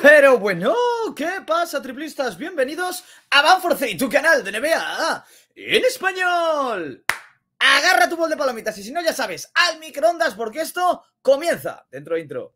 Pero bueno, ¿qué pasa, triplistas? Bienvenidos a Banforce y tu canal de NBA en español. Agarra tu bol de palomitas y si no, ya sabes, al microondas porque esto comienza dentro de intro.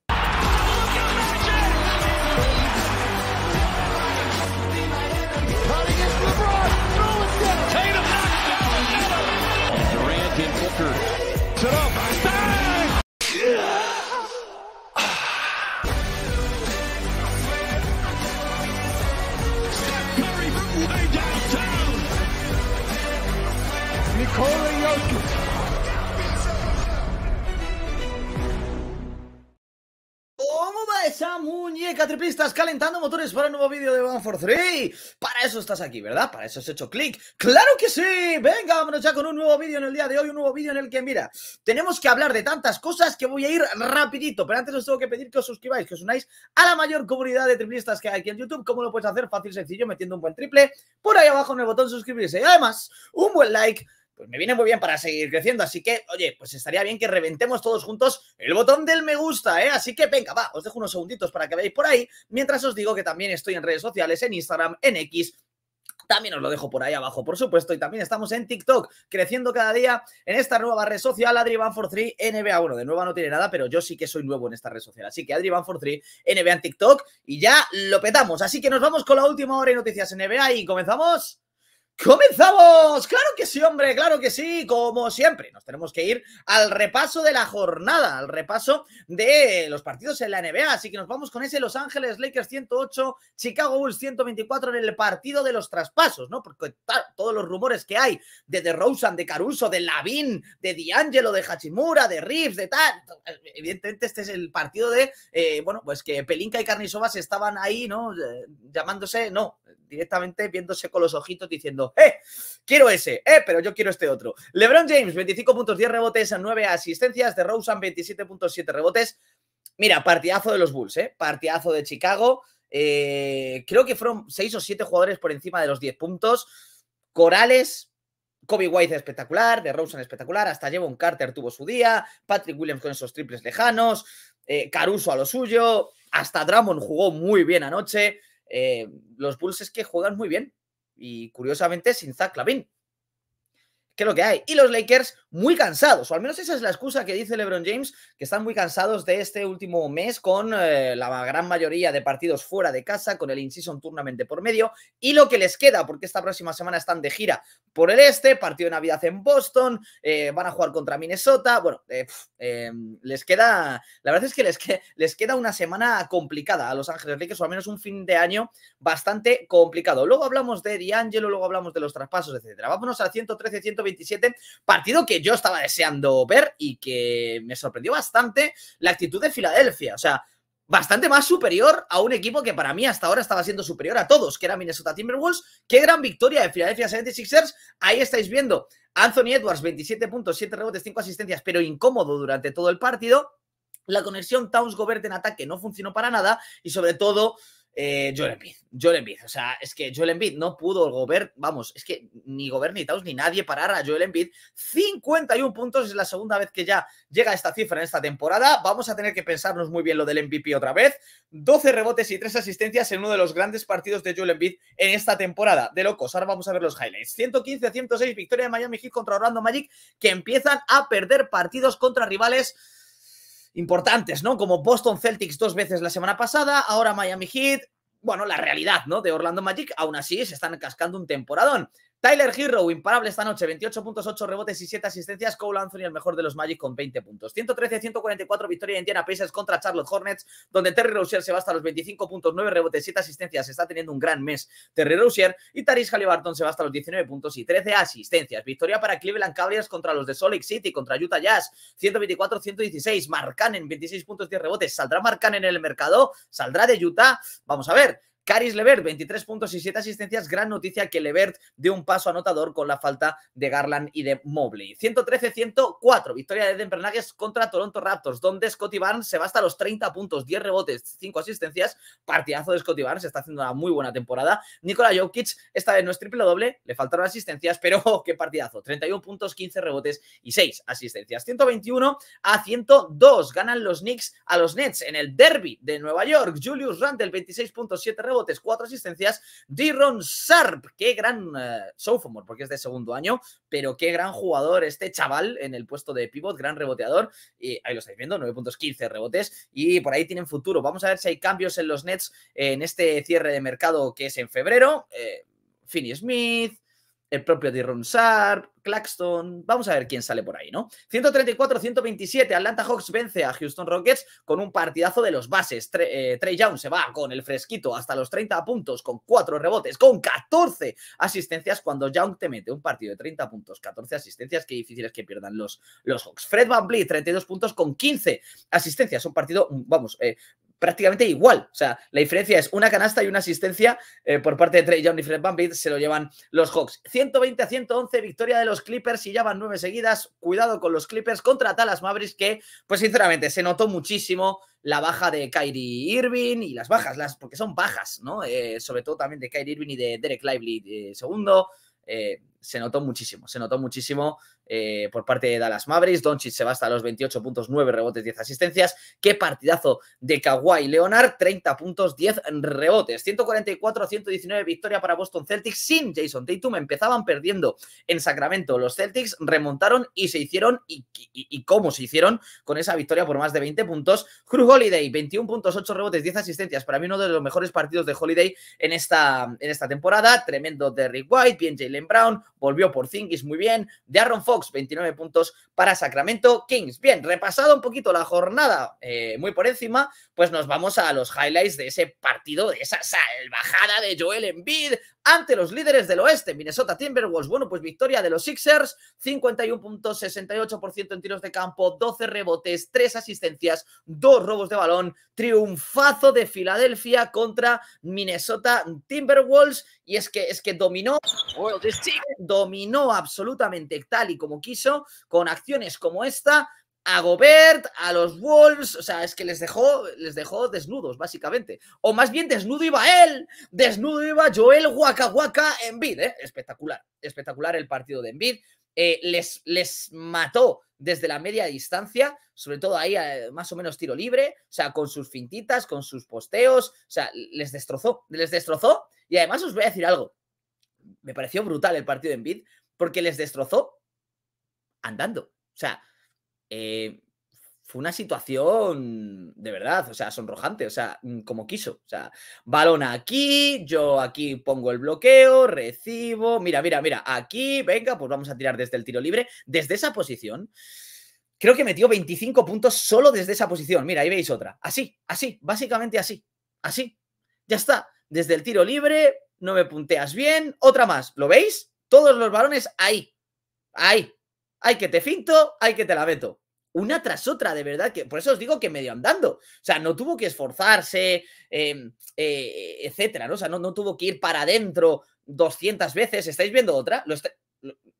Triplistas calentando motores para un nuevo vídeo de One for Three. Para eso estás aquí, ¿verdad? Para eso has hecho clic. ¡Claro que sí! Venga, vámonos ya con un nuevo vídeo en el día de hoy. Un nuevo vídeo en el que, mira, tenemos que hablar de tantas cosas que voy a ir rapidito. Pero antes os tengo que pedir que os suscribáis, que os unáis a la mayor comunidad de triplistas que hay aquí en YouTube. ¿Cómo lo puedes hacer? Fácil, sencillo, metiendo un buen triple por ahí abajo en el botón suscribirse. Y además, un buen like pues me viene muy bien para seguir creciendo. Así que, oye, pues estaría bien que reventemos todos juntos el botón del me gusta, ¿eh? Así que venga, va, os dejo unos segunditos para que veáis por ahí, mientras os digo que también estoy en redes sociales, en Instagram, en X, también os lo dejo por ahí abajo, por supuesto. Y también estamos en TikTok, creciendo cada día en esta nueva red social, for 43 NBA. Bueno, de nuevo no tiene nada, pero yo sí que soy nuevo en esta red social. Así que AdriVan43 NBA en TikTok y ya lo petamos. Así que nos vamos con la última hora de noticias NBA y comenzamos ¡Comenzamos! ¡Claro que sí, hombre! ¡Claro que sí! Como siempre, nos tenemos que ir al repaso de la jornada, al repaso de los partidos en la NBA. Así que nos vamos con ese Los Ángeles Lakers 108, Chicago Bulls 124 en el partido de los traspasos, ¿no? Porque todos los rumores que hay de DeRozan, de Caruso, de Lavin, de D'Angelo, de Hachimura, de Reeves, de tal. Evidentemente, este es el partido de, eh, bueno, pues que Pelinka y Carnisovas estaban ahí, ¿no? Eh, llamándose, no, directamente viéndose con los ojitos diciendo, ¡eh! Quiero ese, ¡eh! Pero yo quiero este otro. LeBron James, 25 puntos, 10 rebotes, 9 asistencias. De Rosen, 27.7 rebotes. Mira, partidazo de los Bulls, ¿eh? Partidazo de Chicago. Eh, creo que fueron 6 o 7 jugadores por encima de los 10 puntos. Corales, Kobe White espectacular, de Rosen espectacular, hasta Jevon Carter tuvo su día, Patrick Williams con esos triples lejanos, eh, Caruso a lo suyo, hasta Drummond jugó muy bien anoche. Eh, los Bulls es que juegan muy bien y curiosamente sin Zach que es lo que hay. Y los Lakers muy cansados, o al menos esa es la excusa que dice LeBron James, que están muy cansados de este último mes con eh, la gran mayoría de partidos fuera de casa, con el in-season tournament por medio, y lo que les queda, porque esta próxima semana están de gira por el este, partido de Navidad en Boston, eh, van a jugar contra Minnesota, bueno, eh, les queda, la verdad es que les, les queda una semana complicada a Los Ángeles Lakers, o al menos un fin de año bastante complicado. Luego hablamos de D'Angelo, luego hablamos de los traspasos, etcétera. Vámonos a 113, 120 27. Partido que yo estaba deseando ver y que me sorprendió bastante la actitud de Filadelfia. O sea, bastante más superior a un equipo que para mí hasta ahora estaba siendo superior a todos, que era Minnesota Timberwolves. Qué gran victoria de Filadelfia 76ers. Ahí estáis viendo Anthony Edwards, 27.7 puntos, 7 rebotes, 5 asistencias, pero incómodo durante todo el partido. La conexión Towns-Gobert en ataque no funcionó para nada y sobre todo Joel eh, Embiid, Joel Embiid, o sea, es que Joel Embiid no pudo gobernar. vamos, es que ni Gobernitaos ni nadie parara a Joel Embiid. 51 puntos es la segunda vez que ya llega a esta cifra en esta temporada. Vamos a tener que pensarnos muy bien lo del MVP otra vez. 12 rebotes y 3 asistencias en uno de los grandes partidos de Joel Embiid en esta temporada. De locos, ahora vamos a ver los highlights. 115 106, victoria de Miami Heat contra Orlando Magic, que empiezan a perder partidos contra rivales importantes, ¿no? Como Boston Celtics dos veces la semana pasada, ahora Miami Heat. Bueno, la realidad, ¿no? De Orlando Magic, aún así se están cascando un temporadón. Tyler Hero, imparable esta noche, 28.8 rebotes y 7 asistencias. Cole Anthony, el mejor de los Magic, con 20 puntos. 113-144, victoria de Indiana Pacers contra Charlotte Hornets, donde Terry Rozier se va hasta los 25 puntos, 9 rebotes, 7 asistencias. Está teniendo un gran mes Terry Rozier. Y Taris Halliburton se va hasta los 19 puntos y 13 asistencias. Victoria para Cleveland Cavaliers contra los de Salt Lake City, contra Utah Jazz, 124-116. en 26 puntos, 10 rebotes. ¿Saldrá Marcan en el mercado? ¿Saldrá de Utah? Vamos a ver. Caris Levert, 23 puntos y 7 asistencias. Gran noticia que Levert dé un paso anotador con la falta de Garland y de Mobley. 113-104, victoria de Denver Nuggets contra Toronto Raptors, donde Scottie Barnes se va hasta los 30 puntos, 10 rebotes, 5 asistencias. Partidazo de Scotty Barnes, está haciendo una muy buena temporada. Nikola Jokic, esta vez no es triple doble, le faltaron asistencias, pero qué partidazo. 31 puntos, 15 rebotes y 6 asistencias. 121 a 102, ganan los Knicks a los Nets en el derby de Nueva York. Julius Randle, 26.7 rebotes cuatro asistencias. Diron Sharp, qué gran eh, sophomore, porque es de segundo año, pero qué gran jugador este chaval en el puesto de pivot, gran reboteador. Y ahí lo estáis viendo, 9.15 rebotes. Y por ahí tienen futuro. Vamos a ver si hay cambios en los Nets en este cierre de mercado que es en febrero. Eh, Finney Smith, el propio Tyrone Claxton, vamos a ver quién sale por ahí, ¿no? 134-127, Atlanta Hawks vence a Houston Rockets con un partidazo de los bases. Trey eh, Young se va con el fresquito hasta los 30 puntos, con 4 rebotes, con 14 asistencias, cuando Young te mete un partido de 30 puntos, 14 asistencias, qué difícil es que pierdan los, los Hawks. Fred Van Blee, 32 puntos con 15 asistencias, un partido, vamos, eh, prácticamente igual. O sea, la diferencia es una canasta y una asistencia eh, por parte de Trey Johnny y Fred Bambit se lo llevan los Hawks. 120 a 111, victoria de los Clippers y ya van nueve seguidas. Cuidado con los Clippers contra Talas Mavericks que, pues sinceramente, se notó muchísimo la baja de Kyrie Irving y las bajas, las, porque son bajas, ¿no? Eh, sobre todo también de Kyrie Irving y de Derek Lively eh, segundo se notó muchísimo, se notó muchísimo eh, por parte de Dallas Mavericks. Doncic se va hasta los 28 puntos, 9 rebotes, 10 asistencias. Qué partidazo de Kawhi Leonard, 30 puntos, 10 rebotes. 144 119 victoria para Boston Celtics sin Jason Tatum. Empezaban perdiendo en Sacramento. Los Celtics remontaron y se hicieron, y, cómo se hicieron con esa victoria por más de 20 puntos. Cruz Holiday, 21 puntos, 8 rebotes, 10 asistencias. Para mí uno de los mejores partidos de Holiday en esta, en esta temporada. Tremendo Derrick White, bien Jalen Brown, volvió por Zingis muy bien, de Aaron Fox 29 puntos para Sacramento Kings. Bien, repasado un poquito la jornada eh, muy por encima, pues nos vamos a los highlights de ese partido, de esa salvajada de Joel Embiid, ante los líderes del oeste, Minnesota Timberwolves. Bueno, pues victoria de los Sixers, 51.68% en tiros de campo, 12 rebotes, 3 asistencias, 2 robos de balón, triunfazo de Filadelfia contra Minnesota Timberwolves y es que es que dominó dominó absolutamente tal y como quiso con acciones como esta a Gobert, a los Wolves, o sea, es que les dejó, les dejó desnudos, básicamente. O más bien desnudo iba él, desnudo iba Joel Waka Waka Embiid, ¿eh? Espectacular, espectacular el partido de Embiid. Eh, les, les mató desde la media distancia, sobre todo ahí eh, más o menos tiro libre, o sea, con sus fintitas, con sus posteos, o sea, les destrozó, les destrozó. Y además os voy a decir algo, me pareció brutal el partido de Embiid, porque les destrozó andando. O sea, eh, fue una situación de verdad, o sea, sonrojante, o sea, mm, como quiso. O sea, balón aquí, yo aquí pongo el bloqueo, recibo, mira, mira, mira, aquí, venga, pues vamos a tirar desde el tiro libre, desde esa posición. Creo que metió 25 puntos solo desde esa posición. Mira, ahí veis otra. Así, así, básicamente así, así. Ya está, desde el tiro libre, no me punteas bien, otra más, ¿lo veis? Todos los balones ahí, ahí, hay que te finto, hay que te la veto. Una tras otra, de verdad, que por eso os digo que medio andando. O sea, no tuvo que esforzarse, em, eh, etcétera, ¿no? O sea, no, no tuvo que ir para adentro 200 veces. ¿Estáis viendo otra? Lo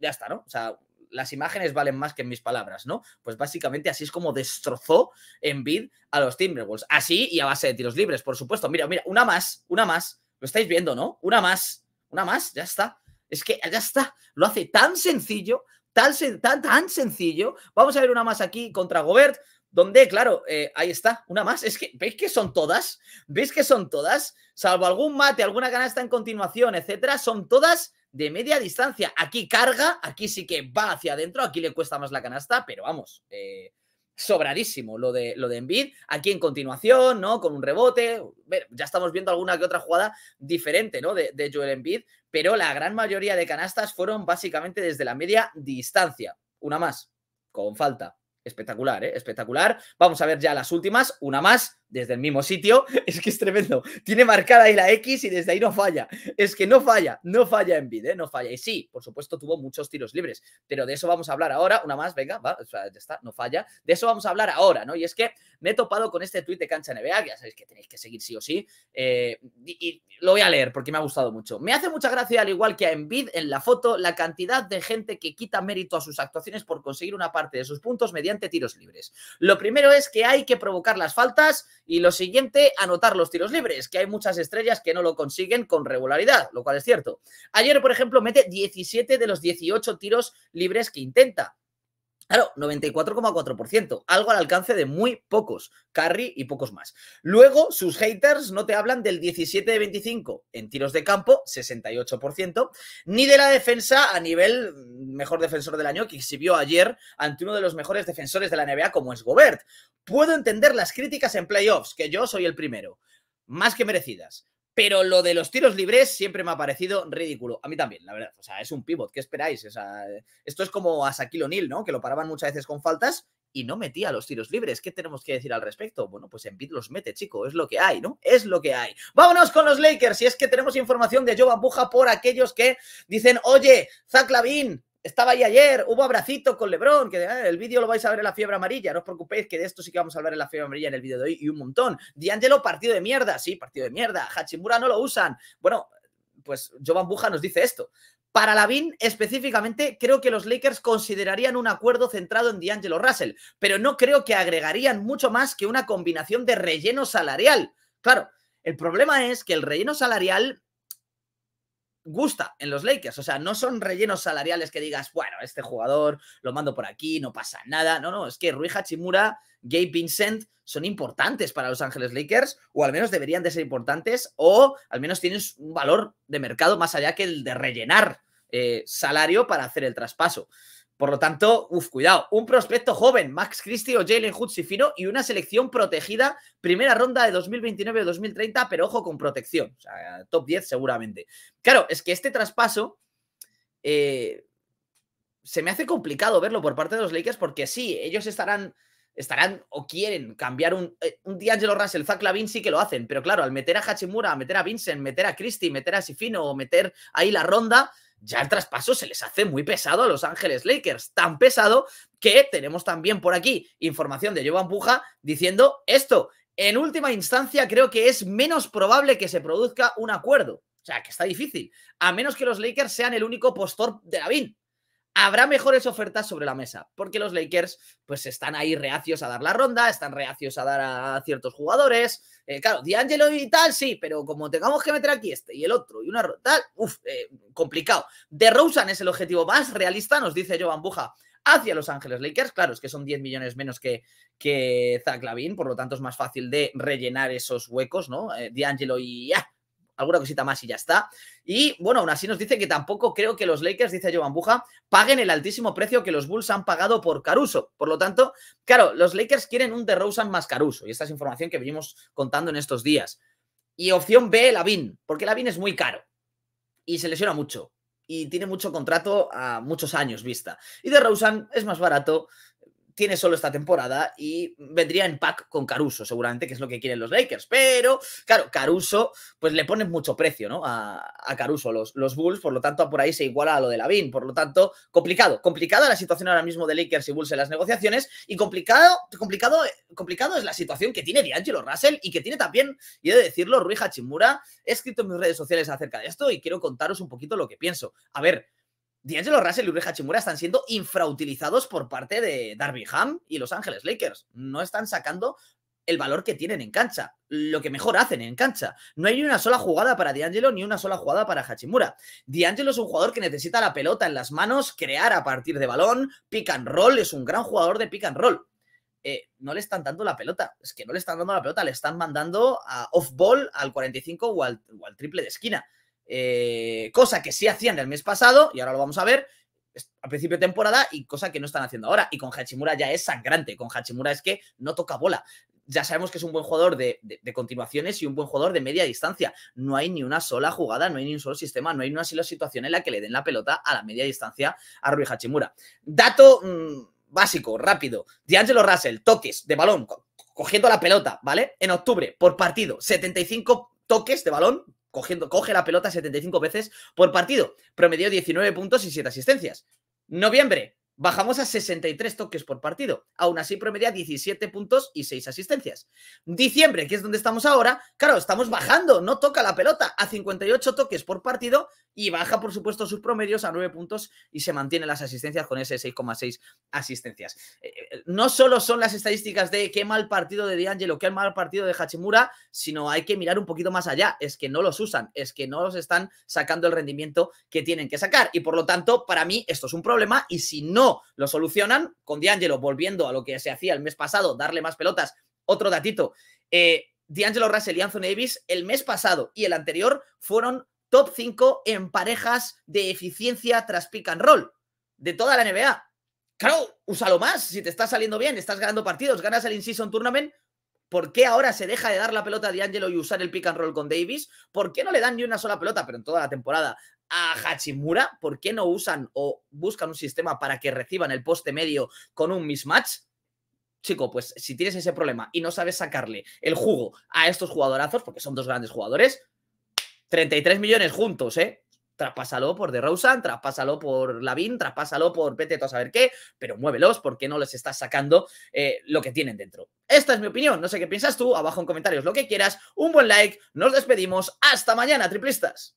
Ya está, ¿no? O sea, las imágenes valen más que mis palabras, ¿no? Pues básicamente así es como destrozó en vid a los Timberwolves. Así y a base de tiros libres, por supuesto. Mira, mira, una más, una más. Lo estáis viendo, ¿no? Una más, una más, ya está. Es que ya está. Lo hace tan sencillo, tan, tan, sencillo. Vamos a ver una más aquí contra Gobert, donde, claro, eh, ahí está, una más. Es que, ¿veis que son todas? ¿Veis que son todas? Salvo algún mate, alguna canasta en continuación, etcétera, son todas de media distancia. Aquí carga, aquí sí que va hacia adentro, aquí le cuesta más la canasta, pero vamos, eh, sobradísimo lo de, lo de Aquí en continuación, ¿no? Con un rebote. Ya estamos viendo alguna que otra jugada diferente, ¿no? De, de Joel Embiid, pero la gran mayoría de canastas fueron básicamente desde la media distancia. Una más, con falta. Espectacular, ¿eh? Espectacular. Vamos a ver ya las últimas. Una más, desde el mismo sitio, es que es tremendo. Tiene marcada ahí la X y desde ahí no falla. Es que no falla, no falla en ¿eh? no falla. Y sí, por supuesto, tuvo muchos tiros libres, pero de eso vamos a hablar ahora. Una más, venga, va, ya está, no falla. De eso vamos a hablar ahora, ¿no? Y es que me he topado con este tuit de Cancha NBA, que ya sabéis que tenéis que seguir sí o sí, eh, y, lo voy a leer porque me ha gustado mucho. Me hace mucha gracia, al igual que a Envid en la foto, la cantidad de gente que quita mérito a sus actuaciones por conseguir una parte de sus puntos mediante tiros libres. Lo primero es que hay que provocar las faltas y lo siguiente, anotar los tiros libres, que hay muchas estrellas que no lo consiguen con regularidad, lo cual es cierto. Ayer, por ejemplo, mete 17 de los 18 tiros libres que intenta. Claro, 94,4%, algo al alcance de muy pocos, Carry y pocos más. Luego, sus haters no te hablan del 17 de 25 en tiros de campo, 68%, ni de la defensa a nivel mm, mejor defensor del año que exhibió ayer ante uno de los mejores defensores de la NBA como es Gobert. Puedo entender las críticas en playoffs, que yo soy el primero, más que merecidas. Pero lo de los tiros libres siempre me ha parecido ridículo. A mí también, la verdad. O sea, es un pivot. ¿Qué esperáis? O sea, esto es como a Shaquille O'Neal, ¿no? Que lo paraban muchas veces con faltas y no metía los tiros libres. ¿Qué tenemos que decir al respecto? Bueno, pues Embiid los mete, chico, es lo que hay, ¿no? Es lo que hay. Vámonos con los Lakers, si es que tenemos información de Joe Buja por aquellos que dicen, oye, Zach Lavin, estaba ahí ayer, hubo abracito con Lebron, que ah, el vídeo lo vais a ver en la fiebre amarilla, no os preocupéis que de esto sí que vamos a hablar en la fiebre amarilla en el vídeo de hoy y un montón. Diangelo partido de mierda, sí, partido de mierda. Hachimura no lo usan. Bueno, pues Jovan Buja nos dice esto. Para Lavin específicamente, creo que los Lakers considerarían un acuerdo centrado en D'Angelo Russell, pero no creo que agregarían mucho más que una combinación de relleno salarial. Claro, el problema es que el relleno salarial gusta en los Lakers. O sea, no son rellenos salariales que digas, bueno, este jugador lo mando por aquí, no pasa nada. No, no, es que Rui Hachimura, Gabe Vincent son importantes para Los Ángeles Lakers, o al menos deberían de ser importantes, o al menos tienen un valor de mercado más allá que el de rellenar eh, salario para hacer el traspaso. Por lo tanto, uff, cuidado. Un prospecto joven, Max Christie o Jalen hood y y una selección protegida, primera ronda de 2029-2030, pero ojo con protección. O sea, top 10 seguramente. Claro, es que este traspaso eh, se me hace complicado verlo por parte de los Lakers, porque sí, ellos estarán, estarán o quieren cambiar un, eh, un D'Angelo Russell, Zach Lavin sí que lo hacen, pero claro, al meter a Hachimura, meter a Vincent, meter a Christie, meter a Sifino o meter ahí la ronda ya el traspaso se les hace muy pesado a Los Ángeles Lakers, tan pesado que tenemos también por aquí información de Jovan Puja diciendo esto, en última instancia creo que es menos probable que se produzca un acuerdo, o sea que está difícil, a menos que los Lakers sean el único postor de BIN habrá mejores ofertas sobre la mesa, porque los Lakers pues están ahí reacios a dar la ronda, están reacios a dar a ciertos jugadores. Eh, claro, D'Angelo y tal, sí, pero como tengamos que meter aquí este y el otro y una tal, uff, eh, complicado. De Rosen es el objetivo más realista, nos dice Jovan Buja, hacia Los Ángeles Lakers. Claro, es que son 10 millones menos que, que Zach Lavin, por lo tanto es más fácil de rellenar esos huecos, ¿no? Eh, D'Angelo y alguna cosita más y ya está. Y bueno, aún así nos dice que tampoco creo que los Lakers, dice Jovan Buja, paguen el altísimo precio que los Bulls han pagado por Caruso. Por lo tanto, claro, los Lakers quieren un DeRozan más Caruso. Y esta es información que venimos contando en estos días. Y opción B, Lavin porque Lavin es muy caro y se lesiona mucho y tiene mucho contrato a muchos años vista. Y de Rousan es más barato tiene solo esta temporada y vendría en pack con Caruso, seguramente, que es lo que quieren los Lakers. Pero, claro, Caruso, pues le ponen mucho precio, ¿no? A, Caruso, los, los, Bulls, por lo tanto, por ahí se iguala a lo de Lavín. Por lo tanto, complicado. Complicada la situación ahora mismo de Lakers y Bulls en las negociaciones y complicado, complicado, complicado es la situación que tiene D'Angelo Russell y que tiene también, y he de decirlo, Rui Hachimura. He escrito en mis redes sociales acerca de esto y quiero contaros un poquito lo que pienso. A ver, D'Angelo Russell y Uri Hachimura están siendo infrautilizados por parte de Darby Ham y Los Ángeles Lakers. No están sacando el valor que tienen en cancha, lo que mejor hacen en cancha. No hay ni una sola jugada para D'Angelo ni una sola jugada para Hachimura. D'Angelo es un jugador que necesita la pelota en las manos, crear a partir de balón, pick and roll, es un gran jugador de pick and roll. Eh, no le están dando la pelota, es que no le están dando la pelota, le están mandando a off-ball, al 45 o al triple de esquina. Eh, cosa que sí hacían el mes pasado, y ahora lo vamos a ver, a principio de temporada y cosa que no están haciendo ahora. Y con Hachimura ya es sangrante, con Hachimura es que no toca bola. Ya sabemos que es un buen jugador de, continuaciones y un buen jugador de media distancia. No hay ni una sola jugada, no hay ni un solo sistema, no hay ni una sola situación en la que le den la pelota a la media distancia a Rui Hachimura. Dato mm, básico, rápido. D'Angelo Russell, toques de balón, cogiendo la pelota, ¿vale? En octubre, por partido, 75 toques de balón coge la pelota 75 veces por partido. Promedió 19 puntos y 7 asistencias. Noviembre, bajamos a 63 toques por partido. Aún así promedia 17 puntos y 6 asistencias. Diciembre, que es donde estamos ahora, claro, estamos bajando, no toca la pelota a 58 toques por partido y baja, por supuesto, sus promedios a 9 puntos y se mantiene las asistencias con ese 6,6 asistencias. Eh, eh, no solo son las estadísticas de qué mal partido de D'Angelo, qué mal partido de Hachimura, sino hay que mirar un poquito más allá. Es que no los usan, es que no los están sacando el rendimiento que tienen que sacar. Y por lo tanto, para mí, esto es un problema. Y si no lo solucionan, con D'Angelo volviendo a lo que se hacía el mes pasado, darle más pelotas, otro datito. Eh, D'Angelo Russell y Anthony Davis el mes pasado y el anterior fueron top 5 en parejas de eficiencia tras pick and roll de toda la NBA. Claro, úsalo más. Si te está saliendo bien, estás ganando partidos, ganas el in-season tournament, ¿por qué ahora se deja de dar la pelota a D'Angelo y usar el pick and roll con Davis? ¿Por qué no le dan ni una sola pelota, pero en toda la temporada, a Hachimura? ¿Por qué no usan o buscan un sistema para que reciban el poste medio con un mismatch? Chico, pues si tienes ese problema y no sabes sacarle el jugo a estos jugadorazos, porque son dos grandes jugadores, 33 millones juntos, ¿eh? Traspásalo por DeRozan, traspásalo por Lavin, traspásalo por vete a saber qué, pero muévelos porque no les estás sacando eh, lo que tienen dentro. Esta es mi opinión, no sé qué piensas tú, abajo en comentarios lo que quieras, un buen like, nos despedimos, hasta mañana, triplistas.